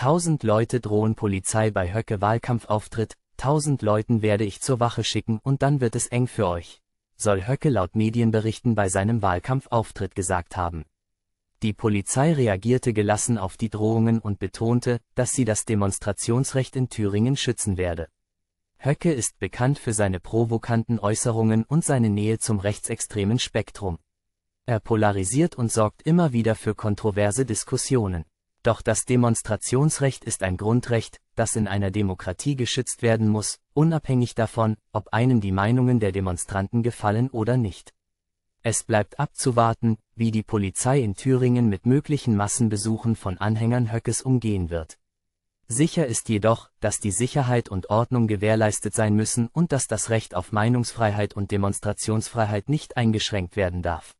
Tausend Leute drohen Polizei bei Höcke Wahlkampfauftritt, tausend Leuten werde ich zur Wache schicken und dann wird es eng für euch, soll Höcke laut Medienberichten bei seinem Wahlkampfauftritt gesagt haben. Die Polizei reagierte gelassen auf die Drohungen und betonte, dass sie das Demonstrationsrecht in Thüringen schützen werde. Höcke ist bekannt für seine provokanten Äußerungen und seine Nähe zum rechtsextremen Spektrum. Er polarisiert und sorgt immer wieder für kontroverse Diskussionen. Doch das Demonstrationsrecht ist ein Grundrecht, das in einer Demokratie geschützt werden muss, unabhängig davon, ob einem die Meinungen der Demonstranten gefallen oder nicht. Es bleibt abzuwarten, wie die Polizei in Thüringen mit möglichen Massenbesuchen von Anhängern Höckes umgehen wird. Sicher ist jedoch, dass die Sicherheit und Ordnung gewährleistet sein müssen und dass das Recht auf Meinungsfreiheit und Demonstrationsfreiheit nicht eingeschränkt werden darf.